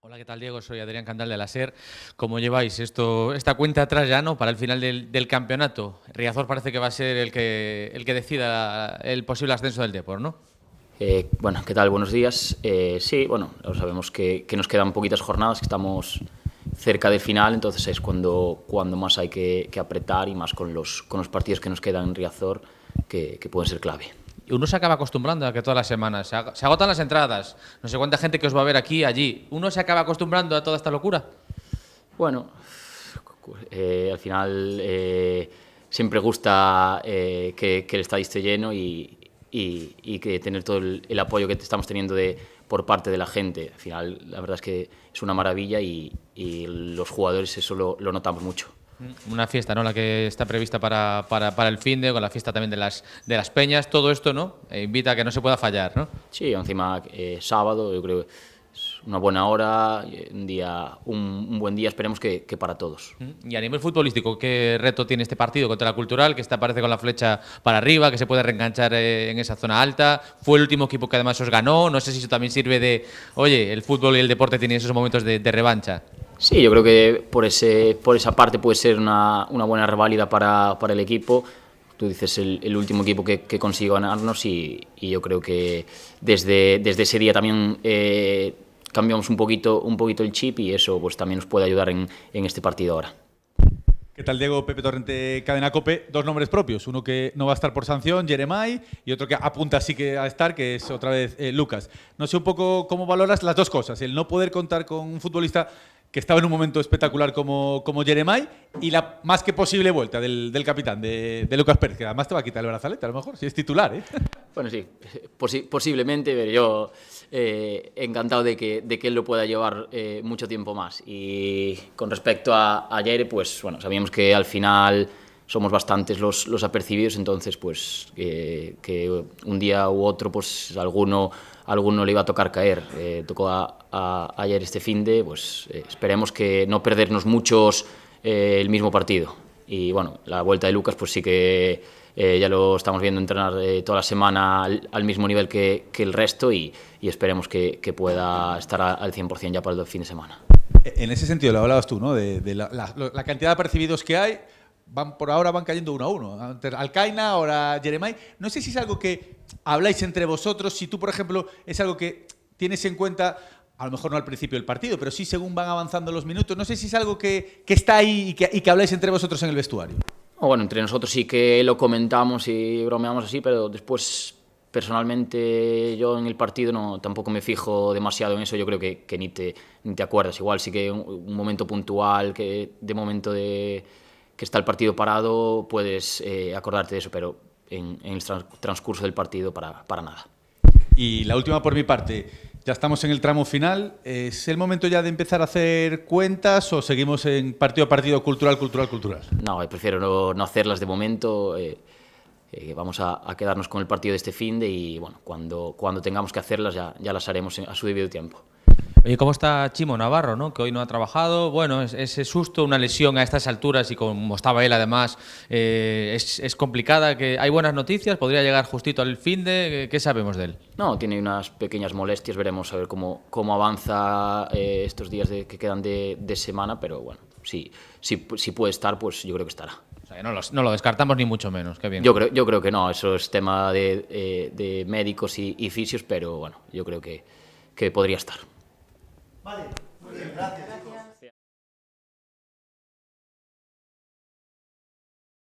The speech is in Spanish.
Hola, ¿qué tal Diego? Soy Adrián Candal de la SER. ¿Cómo lleváis esto, esta cuenta atrás ya no para el final del, campeonato? Riazor parece que va a ser el que, el que decida el posible ascenso del deporte, ¿no? Eh, bueno, ¿qué tal? Buenos días. Eh, sí, bueno, sabemos que, nos quedan poquitas jornadas, que estamos cerca del final, entonces es cuando, cuando más hay que, apretar y más con los, con los partidos que nos quedan en Riazor, que pueden ser clave uno se acaba acostumbrando a que todas las semanas se, agotan las entradas, no sé cuánta gente que os va a ver aquí, allí. ¿Uno se acaba acostumbrando a toda esta locura? Bueno, eh, al final eh, siempre gusta eh, que, el estadio esté lleno y, que tener todo el, apoyo que estamos teniendo por parte de la gente. Al final, la verdad es que es una maravilla y, los jugadores eso lo notamos mucho. Una fiesta, ¿no? La que está prevista para, el fin de, con la fiesta también de las, de las peñas, todo esto, ¿no? Eh, invita a que no se pueda fallar, ¿no? Sí, encima eh, sábado, yo creo es una buena hora, eh, un día, un, buen día, esperemos que, para todos. Mm, y a nivel futbolístico, ¿qué reto tiene este partido contra la Cultural, que está parece con la flecha para arriba, que se puede reenganchar en esa zona alta? Fue el último equipo que además os ganó, no sé si eso también sirve de, oye, el fútbol y el deporte tienen esos momentos de revancha. Sí, yo creo que por, ese, por esa parte puede ser una, buena reválida para, el equipo. Tú dices el, último equipo que, que consiguió ganarnos y, y, yo creo que desde, desde ese día también eh, cambiamos un poquito, un poquito el chip y eso pues, también nos puede ayudar en, en este partido ahora. ¿Qué tal, Diego? Pepe Torrente, Cadena Cope. Dos nombres propios. Uno que no va a estar por sanción, Jeremai, y otro que apunta sí que a estar, que es otra vez eh, Lucas. No sé un poco cómo valoras las dos cosas. El no poder contar con un futbolista que estaba en un momento espectacular como, como Jeremai, y la más que posible vuelta del, del capitán, de, Lucas Pérez, que además te va a quitar el brazalete, a lo mejor, si es titular. ¿eh? Bueno, sí, posiblemente, pero yo eh, encantado de que, de que él lo pueda llevar eh, mucho tiempo más. Y con respecto a, ayer, pues bueno, sabíamos que al final somos bastantes los, los apercibidos, entonces pues que un día u otro pues alguno, alguno le iba a tocar caer. Eh, tocó a, ayer este fin de, pues eh, esperemos que no perdernos muchos eh, el mismo partido. Y bueno, la vuelta de Lucas pues sí que ya lo estamos viendo entrenar toda la semana al, mismo nivel que, que, el resto y, esperemos que, pueda estar al 100% ya para el fin de semana. En ese sentido, lo hablabas tú, ¿no? De, la, la cantidad de apercibidos que hay, van, por ahora van cayendo uno a uno. Alcaina, ahora Jeremai. No sé si es algo que habláis entre vosotros, si tú, por ejemplo, es algo que tienes en cuenta, a lo mejor no al principio del partido, pero sí según van avanzando los minutos. No sé si es algo que, que está ahí y que, y que habláis entre vosotros en el vestuario. Bueno, entre nosotros sí que lo comentamos y bromeamos así, pero después personalmente yo en el partido no tampoco me fijo demasiado en eso, yo creo que, que ni, te, ni te acuerdas, igual sí que un, un momento puntual que de momento de que está el partido parado, puedes eh, acordarte de eso, pero en, el transcurso del partido para, para nada. Y la última por mi parte, ya estamos en el tramo final. ¿Es el momento ya de empezar a hacer cuentas o seguimos en partido a partido, cultural, cultural, cultural? No, eh, prefiero no, hacerlas de momento. Eh, vamos a, quedarnos con el partido de este fin y bueno, cuando, cuando tengamos que hacerlas ya, ya las haremos a su debido tiempo. ¿cómo está Chimo Navarro, no? que hoy no ha trabajado? Bueno, ese susto, una lesión a estas alturas y como estaba él además, eh, es, complicada. Que ¿Hay buenas noticias? ¿Podría llegar justito al fin de? Eh, ¿Qué sabemos de él? No, tiene unas pequeñas molestias, veremos a ver cómo, cómo avanza eh, estos días de, que quedan de, semana, pero bueno, si, si, puede estar, pues yo creo que estará. no, lo, descartamos ni mucho menos, qué bien. Yo creo, yo creo que no, eso es tema de, médicos y, y, fisios, pero bueno, yo creo que, que podría estar. Vale, muy bien, gracias. gracias.